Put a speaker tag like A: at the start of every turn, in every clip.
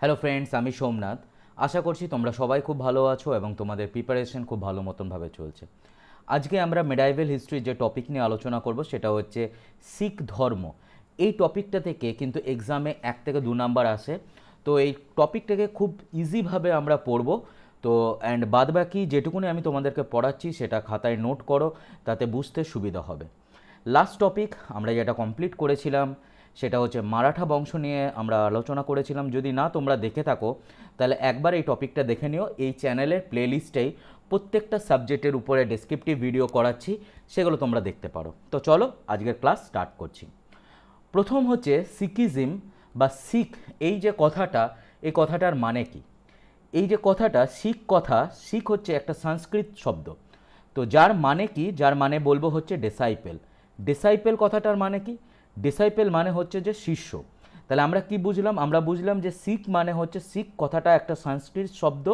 A: hello friends আমি সোমনাথ আশা করছি তোমরা সবাই খুব ভালো আছো এবং তোমাদের প্রিপারেশন খুব ভালো মতনভাবে চলছে আজকে আমরা মেডাইভেল হিস্ট্রির যে টপিক নিয়ে আলোচনা করব সেটা হচ্ছে শিখ ধর্ম এই টপিকটা থেকে কিন্তু এক্সামে এক থেকে দু নাম্বার আসে তো এই টপিকটাকে খুব ইজিভাবে আমরা পড়ব তো অ্যান্ড বাদবাকি যেটুকুনি আমি তোমাদেরকে পড়াচ্ছি সেটা খাতায় নোট করো তাতে বুঝতে সুবিধা হবে লাস্ট টপিক আমরা যেটা কমপ্লিট করেছিলাম সেটা হচ্ছে মারাঠা বংশ নিয়ে আমরা আলোচনা করেছিলাম যদি না তোমরা দেখে থাকো তাহলে একবার এই টপিকটা দেখে নিও এই চ্যানেলের প্লেলিস্টেই প্রত্যেকটা সাবজেক্টের উপরে ডেসক্রিপটিভ ভিডিও করাচ্ছি সেগুলো তোমরা দেখতে পারো তো চলো আজকের ক্লাস স্টার্ট করছি প্রথম হচ্ছে সিকিজম বা শিখ এই যে কথাটা এই কথাটার মানে কি এই যে কথাটা শিখ কথা শিখ হচ্ছে একটা সংস্কৃত শব্দ তো যার মানে কি যার মানে বলবো হচ্ছে ডিসাইপেল ডিসাইপেল কথাটার মানে কি ডিসাইপেল মানে হচ্ছে যে শিষ্য তাহলে আমরা কি বুঝলাম আমরা বুঝলাম যে শিখ মানে হচ্ছে শিখ কথাটা একটা সংস্কৃত শব্দ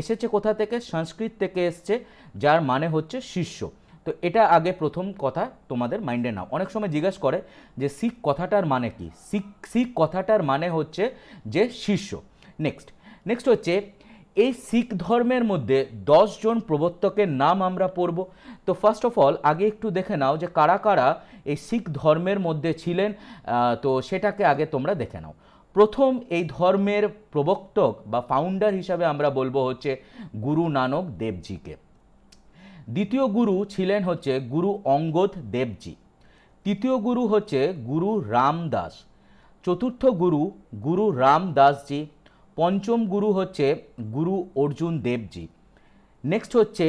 A: এসেছে কোথা থেকে সংস্কৃত থেকে এসছে যার মানে হচ্ছে শিষ্য তো এটা আগে প্রথম কথা তোমাদের মাইন্ডে নাও অনেক সময় জিজ্ঞেস করে যে শিখ কথাটার মানে কি শিখ শিখ কথাটার মানে হচ্ছে যে শিষ্য নেক্সট নেক্সট হচ্ছে এই শিখ ধর্মের মধ্যে জন প্রবর্তকের নাম আমরা পড়ব তো ফার্স্ট অফ অল আগে একটু দেখে নাও যে কারা কারা এই শিখ ধর্মের মধ্যে ছিলেন তো সেটাকে আগে তোমরা দেখে নাও প্রথম এই ধর্মের প্রবর্তক বা ফাউন্ডার হিসাবে আমরা বলবো হচ্ছে গুরু নানক দেবজিকে দ্বিতীয় গুরু ছিলেন হচ্ছে গুরু অঙ্গদ দেবজি তৃতীয় গুরু হচ্ছে গুরু রামদাস চতুর্থ গুরু গুরু রামদাসজি পঞ্চম গুরু হচ্ছে গুরু অর্জুন দেবজি নেক্সট হচ্ছে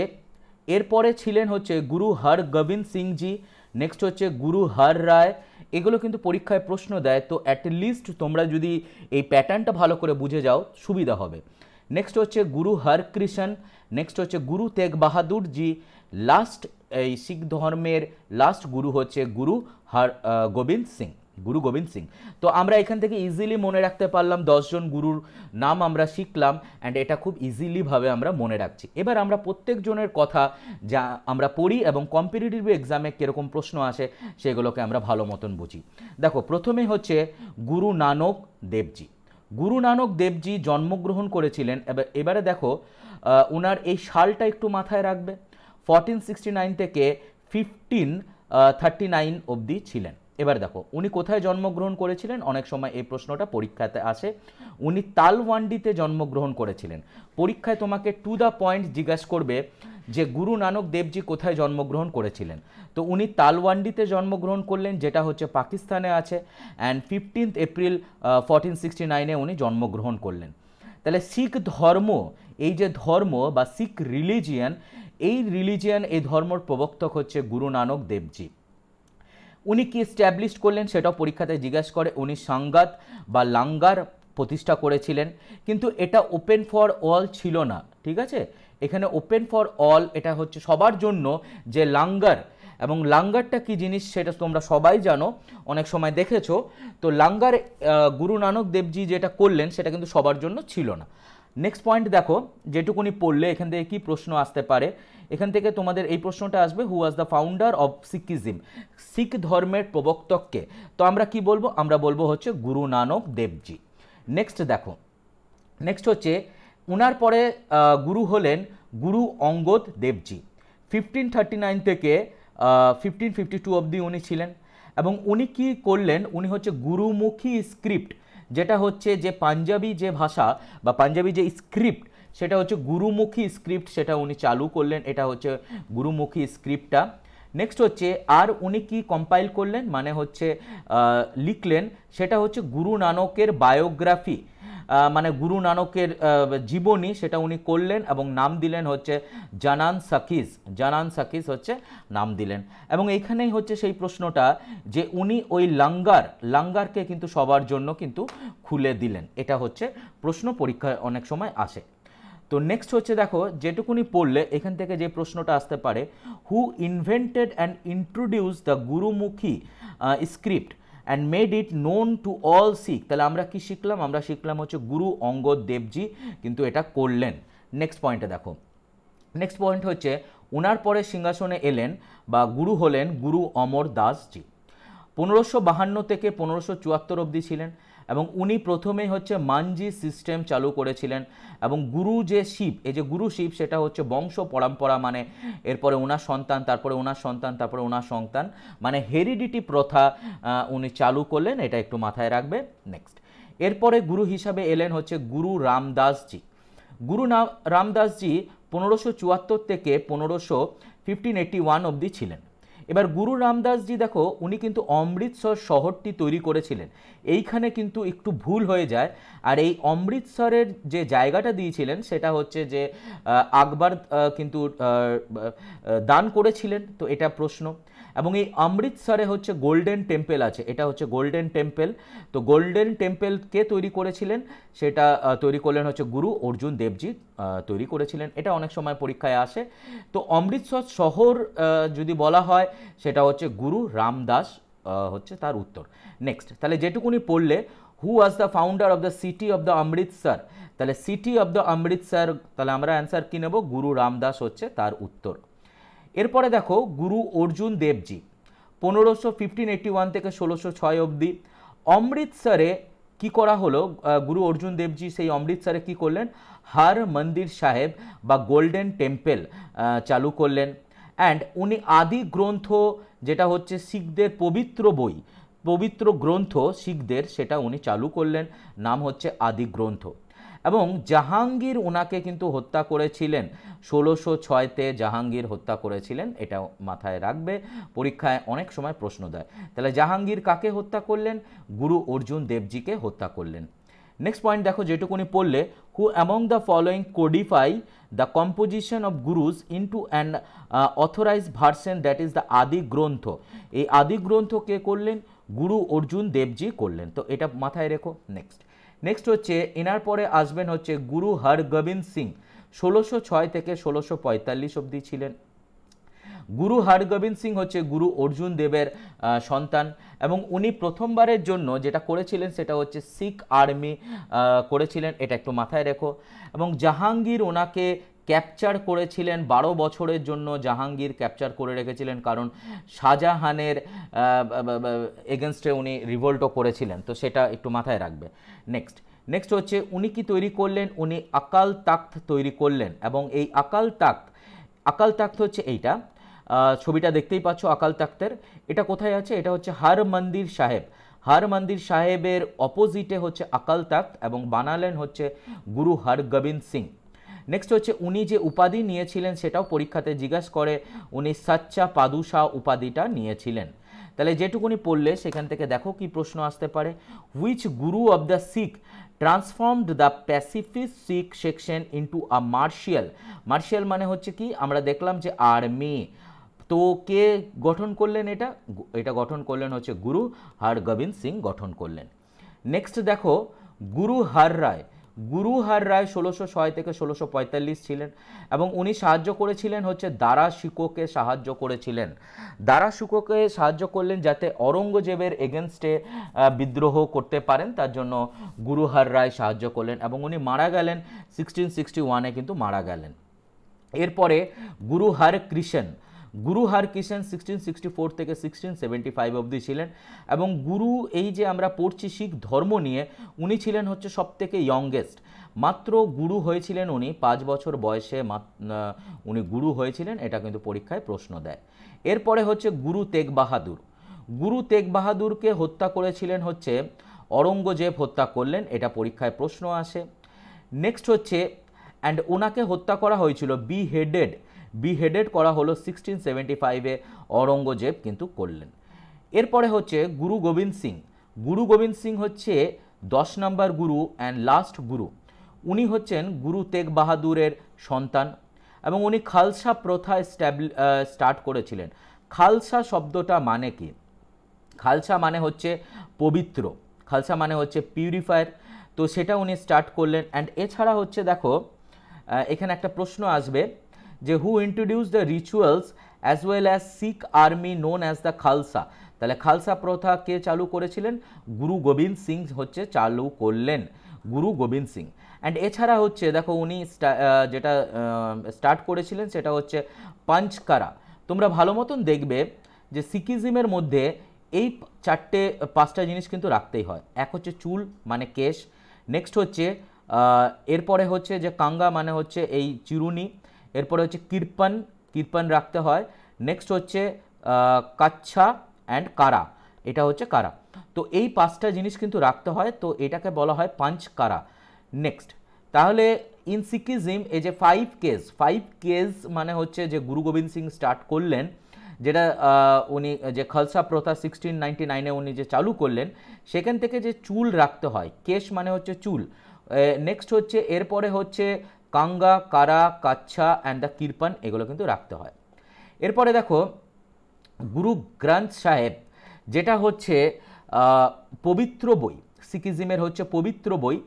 A: এরপরে ছিলেন হচ্ছে গুরু হর গোবিন্দ সিংজি নেক্সট হচ্ছে গুরু হর রায় এগুলো কিন্তু পরীক্ষায় প্রশ্ন দেয় তো অ্যাটলিস্ট তোমরা যদি এই প্যাটার্নটা ভালো করে বুঝে যাও সুবিধা হবে নেক্সট হচ্ছে গুরু হরকৃষ্ণ নেক্সট হচ্ছে গুরু তেগ বাহাদুরজি লাস্ট এই শিখ ধর্মের লাস্ট গুরু হচ্ছে গুরু হর গোবিন্দ সিং গুরু গোবিন্দ সিং তো আমরা এখান থেকে ইজিলি মনে রাখতে পারলাম দশজন গুরুর নাম আমরা শিখলাম অ্যান্ড এটা খুব ইজিলিভাবে আমরা মনে রাখছি এবার আমরা প্রত্যেকজনের কথা যা আমরা পড়ি এবং কম্পিটিটিভ এক্সামে কীরকম প্রশ্ন আসে সেগুলোকে আমরা ভালো মতন বুঝি দেখো প্রথমে হচ্ছে গুরু নানক দেবজি গুরু নানক দেবজি জন্মগ্রহণ করেছিলেন এবার এবারে দেখো ওনার এই সালটা একটু মাথায় রাখবে ফরটিন সিক্সটি নাইন থেকে ফিফটিন থার্টি নাইন অবধি ছিলেন এবার দেখো উনি কোথায় জন্মগ্রহণ করেছিলেন অনেক সময় এই প্রশ্নটা পরীক্ষাতে আসে উনি তালওয়ান্ডিতে জন্মগ্রহণ করেছিলেন পরীক্ষায় তোমাকে টু দ্য পয়েন্ট জিজ্ঞাসা করবে যে গুরু নানক দেবজি কোথায় জন্মগ্রহণ করেছিলেন তো উনি তালওয়ান্ডিতে জন্মগ্রহণ করলেন যেটা হচ্ছে পাকিস্তানে আছে and fifteenth April fourteen sixty নাইনে উনি জন্মগ্রহণ করলেন তাহলে শিখ ধর্ম এই যে ধর্ম বা শিখ রিলিজিয়ান এই রিলিজিয়ান এই ধর্মর প্রবক্তক হচ্ছে গুরু নানক দেবজি উনি কি স্ট্যাবলিশ করলেন সেটাও পরীক্ষাতে জিজ্ঞেস করে উনি সাংঘাত বা লাঙ্গার প্রতিষ্ঠা করেছিলেন কিন্তু এটা ওপেন ফর অল ছিল না ঠিক আছে এখানে ওপেন ফর অল এটা হচ্ছে সবার জন্য যে লাঙ্গার এবং লাঙ্গারটা কি জিনিস সেটা তোমরা সবাই জানো অনেক সময় দেখেছো তো লাঙ্গার গুরু নানক দেবজি যেটা করলেন সেটা কিন্তু সবার জন্য ছিল না নেক্সট পয়েন্ট দেখো যেটুকুনি পড়লে এখান থেকে কী প্রশ্ন আসতে পারে এখান থেকে তোমাদের এই প্রশ্নটা আসবে who was the founder of Sikhism Sikh ধর্মের প্রবক্তককে তো আমরা কি বলবো আমরা বলবো হচ্ছে গুরু নানক দেবজি নেক্সট দেখো নেক্সট হচ্ছে উনার পরে গুরু হলেন Guru Angad Devji fifteen thirty nine থেকে ফিফটিন ফিফটি টু অবধি উনি ছিলেন এবং উনি কি করলেন উনি হচ্ছে গুরুমুখী স্ক্রিপ্ট যেটা হচ্ছে যে পাঞ্জাবি যে ভাষা বা পাঞ্জাবি যে স্ক্রিপ্ট সেটা হচ্ছে গুরুমুখী স্ক্রিপ্ট সেটা উনি চালু করলেন এটা হচ্ছে গুরুমুখী স্ক্রিপ্টটা নেক্সট হচ্ছে আর উনি কি কম্পাইল করলেন মানে হচ্ছে লিখলেন সেটা হচ্ছে গুরু নানকের বায়োগ্রাফি মানে গুরু নানকের জীবনী সেটা উনি করলেন এবং নাম দিলেন হচ্ছে জানান সাকিস জানান সাকিস হচ্ছে নাম দিলেন এবং এইখানেই হচ্ছে সেই প্রশ্নটা যে উনি ওই লাঙ্গার লাঙ্গারকে কিন্তু সবার জন্য কিন্তু খুলে দিলেন এটা হচ্ছে প্রশ্ন পরীক্ষায় অনেক সময় আসে তো নেক্সট হচ্ছে দেখো যেটুকুনি পড়লে এখান থেকে যে প্রশ্নটা আসতে পারে who invented and introduce the Gurmukhi script and made it known to all Sikh তাহলে আমরা কি শিখলাম আমরা শিখলাম হচ্ছে গুরু অঙ্গদ দেবজি কিন্তু এটা করলেন নেক্সট পয়েন্টে দেখো নেক্সট পয়েন্ট হচ্ছে ওনার পরে সিংহাসনে এলেন বা গুরু হলেন গুরু অমর দাসজি পনেরোশো বাহান্ন থেকে পনেরোশো চুয়াত্তর অবধি ছিলেন এবং উনি প্রথমে হচ্ছে মানজি সিস্টেম চালু করেছিলেন এবং গুরু যে শিব এই যে গুরু শিব সেটা হচ্ছে বংশ পরম্পরা মানে এরপরে ওনার সন্তান তারপরে ওনার সন্তান তারপরে ওনার সন্তান মানে হেরিডিটি প্রথা উনি চালু করলেন এটা একটু মাথায় রাখবে নেক্সট এরপরে গুরু হিসাবে এলেন হচ্ছে গুরু রামদাসজি গুরু রামদাসজি পনেরোশো চুয়াত্তর থেকে পনেরোশো ফিফটিন এইটটি ওয়ান অবধি ছিলেন এবার গুরু রামদাসজি দেখো উনি কিন্তু অমৃতসর শহরটি তৈরি করেছিলেন এইখানে কিন্তু একটু ভুল হয়ে যায় আর এই অমৃতসরের যে জায়গাটা দিয়েছিলেন সেটা হচ্ছে যে আকবর কিন্তু দান করেছিলেন তো এটা প্রশ্ন এবং এই অমৃতসরে হচ্ছে গোল্ডেন টেম্পেল আছে এটা হচ্ছে গোল্ডেন টেম্পেল তো গোল্ডেন টেম্পেল কে তৈরি করেছিলেন সেটা তৈরি করলেন হচ্ছে গুরু অর্জুন দেবজি তৈরি করেছিলেন এটা অনেক সময় পরীক্ষায় আসে তো অমৃতসর শহর যদি বলা হয় সেটা হচ্ছে গুরু রামদাস হচ্ছে তার উত্তর নেক্সট তাহলে যেটুকুনি পড়লে who was the founder of the city of the Amritsar তাহলে সিটি অফ দ্য অমৃতসর তাহলে আমরা অ্যান্সার কী নেব গুরু রামদাস হচ্ছে তার উত্তর এরপরে দেখো গুরু অর্জুন দেবজি পনেরোশো ফিফটিন এইটি ওয়ান থেকে ষোলোশো ছয় অবধি অমৃতসরে কি করা হলো গুরু অর্জুন দেবজি সেই অমৃতসরে কী করলেন হার মন্দির সাহেব বা গোল্ডেন টেম্পেল চালু করলেন অ্যান্ড উনি আদি গ্রন্থ যেটা হচ্ছে শিখদের পবিত্র বই পবিত্র গ্রন্থ শিখদের সেটা উনি চালু করলেন নাম হচ্ছে আদি গ্রন্থ এবং জাহাঙ্গীর উনাকে কিন্তু হত্যা করেছিলেন ষোলোশো ছয়তে জাহাঙ্গীর হত্যা করেছিলেন এটা মাথায় রাখবে পরীক্ষায় অনেক সময় প্রশ্ন দেয় তাহলে জাহাঙ্গীর কাকে হত্যা করলেন গুরু অর্জুন দেবজিকে হত্যা করলেন নেক্সট পয়েন্ট দেখো যেটুকুনি পড়লে who among the following codify the composition of Gurus into and authorize version that is the Adi Granth এই আদি গ্রন্থ কে করলেন গুরু অর্জুন দেবজি করলেন তো এটা মাথায় রেখো নেক্সট নেক্সট হচ্ছে এনার পরে আসবেন হচ্ছে গুরু হরগোবিন্দ সিং ষোলোশো ছয় থেকে ষোলোশো পঁয়তাল্লিশ অবধি ছিলেন গুরু হরগোবিন্দ সিং হচ্ছে গুরু অর্জুন দেবের সন্তান এবং উনি প্রথমবারের জন্য যেটা করেছিলেন সেটা হচ্ছে শিখ আর্মি করেছিলেন এটা একটু মাথায় রেখো এবং জাহাঙ্গীর ওনাকে ক্যাপচার করেছিলেন বারো বছরের জন্য জাহাঙ্গীর ক্যাপচার করে রেখেছিলেন কারণ শাহজাহানের এগেনস্টে উনি রিভোল্টও করেছিলেন তো সেটা একটু মাথায় রাখবে নেক্সট নেক্সট হচ্ছে উনি কি তৈরি করলেন উনি আকাল তাক্ত তৈরি করলেন এবং এই আকাল তাক্ত আকাল তাক্ত হচ্ছে এইটা ছবিটা দেখতেই পাচ্ছ আকাল তাক্তের এটা কোথায় আছে এটা হচ্ছে হার মন্দির সাহেব হার মন্দির সাহেবের অপোজিটে হচ্ছে আকাল তাক্ত এবং বানালেন হচ্ছে গুরু হরগোবিন্দ সিং নেক্সট হচ্ছে উনি যে উপাধি নিয়েছিলেন সেটাও পরীক্ষাতে জিজ্ঞাসা করে উনি সাচ্চা পাদুসা উপাধিটা নিয়েছিলেন তাহলে যেটুকুনি পড়লে সেখান থেকে দেখো কি প্রশ্ন আসতে পারে which Guru of the Sikh transformed the pacific Sikh section into a martial martial মানে হচ্ছে কি আমরা দেখলাম যে আর্মি তো কে গঠন করলেন এটা এটা গঠন করলেন হচ্ছে গুরু হরগোবিন্দ সিং গঠন করলেন নেক্সট দেখো গুরু হর রায় গুরু হর রায় ষোলোশো ছয় থেকে ষোলোশো পঁয়তাল্লিশ ছিলেন এবং উনি সাহায্য করেছিলেন হচ্ছে দারা শিকোকে সাহায্য করেছিলেন দারা শিকোকে সাহায্য করলেন যাতে অরঙ্গজেবের এগেনস্টে বিদ্রোহ করতে পারেন তার জন্য গুরু হর রায় সাহায্য করলেন এবং উনি মারা গেলেন সিক্সটিন সিক্সটি ওয়ানে কিন্তু মারা গেলেন এরপরে গুরু Har Krishan Guru Harkishan sixteen sixty four থেকে সিক্সটিন সেভেন্টি ফাইভ অবধি ছিলেন এবং গুরু এই যে আমরা পড়ছি শিখ ধর্ম নিয়ে উনি ছিলেন হচ্ছে সব থেকে ইয়ংগেস্ট মাত্র গুরু হয়েছিলেন উনি পাঁচ বছর বয়সে উনি গুরু হয়েছিলেন এটা কিন্তু পরীক্ষায় প্রশ্ন দেয় এরপরে হচ্ছে গুরু তেগ বাহাদুর গুরু তেগ বাহাদুরকে হত্যা করেছিলেন হচ্ছে অরঙ্গজেব হত্যা করলেন এটা পরীক্ষায় প্রশ্ন আসে নেক্সট হচ্ছে অ্যান্ড ওনাকে হত্যা করা হয়েছিল বি হেডেড বিহেডেড করা হলো সিক্সটিন সেভেন্টি ফাইভে অরঙ্গজেব কিন্তু করলেন এরপরে হচ্ছে গুরু গোবিন্দ সিং গুরু গোবিন্দ সিং হচ্ছে দশ নম্বর গুরু অ্যান্ড লাস্ট গুরু উনি হচ্ছেন গুরু তেগ বাহাদুরের সন্তান এবং উনি খালসা প্রথা স্টার্ট করেছিলেন খালসা শব্দটা মানে কি খালসা মানে হচ্ছে পবিত্র খালসা মানে হচ্ছে পিউরিফায়ার তো সেটা উনি স্টার্ট করলেন অ্যান্ড এছাড়া হচ্ছে দেখো এখানে একটা প্রশ্ন আসবে যে who introduce the rituals as well as Sikh army known as the Khalsa তাহলে খালসা প্রথা কে চালু করেছিলেন গুরু গোবিন্দ সিং হচ্ছে চালু করলেন গুরু গোবিন্দ সিং অ্যান্ড এছাড়া হচ্ছে দেখো উনি যেটা স্টার্ট করেছিলেন সেটা হচ্ছে পাঞ্চকারা তোমরা ভালো মতন দেখবে যে সিকিজমের মধ্যে এই চারটে পাঁচটা জিনিস কিন্তু রাখতেই হয় এক হচ্ছে চুল মানে কেশ নেক্সট হচ্ছে এরপরে হচ্ছে যে কাঙ্গা মানে হচ্ছে এই চিরুনি এরপরে হচ্ছে কীর্পান কীর্পন রাখতে হয় নেক্সট হচ্ছে কাচ্ছা অ্যান্ড কারা এটা হচ্ছে কারা তো এই পাঁচটা জিনিস কিন্তু রাখতে হয় তো এটাকে বলা হয় পাঞ্চ কারা নেক্সট তাহলে ইন সিকিজিম এ যে ফাইভ কেস ফাইভ কেস মানে হচ্ছে যে গুরু গোবিন্দ সিং স্টার্ট করলেন যেটা উনি যে খালসা প্রথা সিক্সটিন নাইনটি নাইনে উনি যে চালু করলেন সেখান থেকে যে চুল রাখতে হয় কেশ মানে হচ্ছে চুল নেক্সট হচ্ছে এরপরে হচ্ছে কাঙ্গা কারা কাচ্ছা অ্যান্ড দ্য কিরপান এগুলো কিন্তু রাখতে হয় এরপরে দেখো গুরু গ্রন্থ সাহেব যেটা হচ্ছে পবিত্র বই সিকিজিমের হচ্ছে পবিত্র বই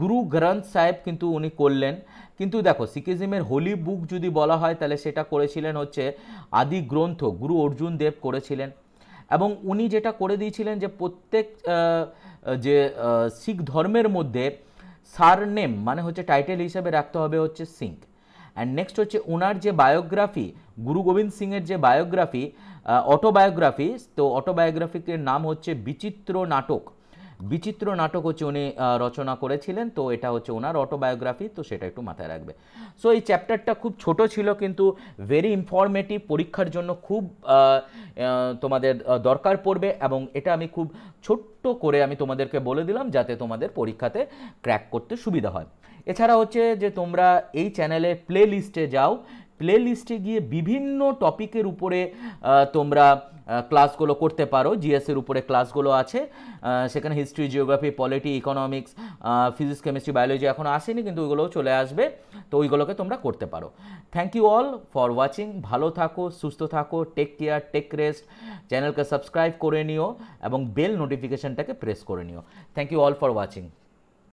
A: গুরু গ্রন্থ সাহেব কিন্তু উনি করলেন কিন্তু দেখো সিকিজিমের হোলি বুক যদি বলা হয় তাহলে সেটা করেছিলেন হচ্ছে আদি গ্রন্থ গুরু অর্জুন দেব করেছিলেন এবং উনি যেটা করে দিয়েছিলেন যে প্রত্যেক যে শিখ ধর্মের মধ্যে সার নেম মানে হচ্ছে টাইটেল হিসেবে রাখতে হবে হচ্ছে সিং অ্যান্ড নেক্সট হচ্ছে ওনার যে বায়োগ্রাফি গুরু গোবিন্দ সিংয়ের যে বায়োগ্রাফি অটোবায়োগ্রাফি তো অটোবায়োগ্রাফির নাম হচ্ছে বিচিত্র নাটক বিচিত্র নাটক হচ্ছে উনি রচনা করেছিলেন তো এটা হচ্ছে ওনার অটোবায়োগ্রাফি তো সেটা একটু মাথায় রাখবে সো এই চ্যাপ্টারটা খুব ছোট ছিল কিন্তু ভেরি ইনফরমেটিভ পরীক্ষার জন্য খুব তোমাদের দরকার পড়বে এবং এটা আমি খুব ছোট্ট করে আমি তোমাদেরকে বলে দিলাম যাতে তোমাদের পরীক্ষাতে ক্র্যাক করতে সুবিধা হয় এছাড়া হচ্ছে যে তোমরা এই চ্যানেলে প্লে লিস্টে যাও প্লে লিস্টে গিয়ে বিভিন্ন টপিকের উপরে তোমরা ক্লাসগুলো করতে পারো জিএসের e উপরে ক্লাসগুলো আছে সেখানে history geography polity economics physics chemistry biology এখন আসেনি কিন্তু ওইগুলোও চলে আসবে তো ওইগুলোকে তোমরা করতে পারো thank you all for watching ভালো থাকো সুস্থ থাকো টেক কেয়ার টেক রেস্ট চ্যানেলকে সাবস্ক্রাইব করে নিও এবং বেল নোটিফিকেশানটাকে প্রেস করে নিও thank you all for watching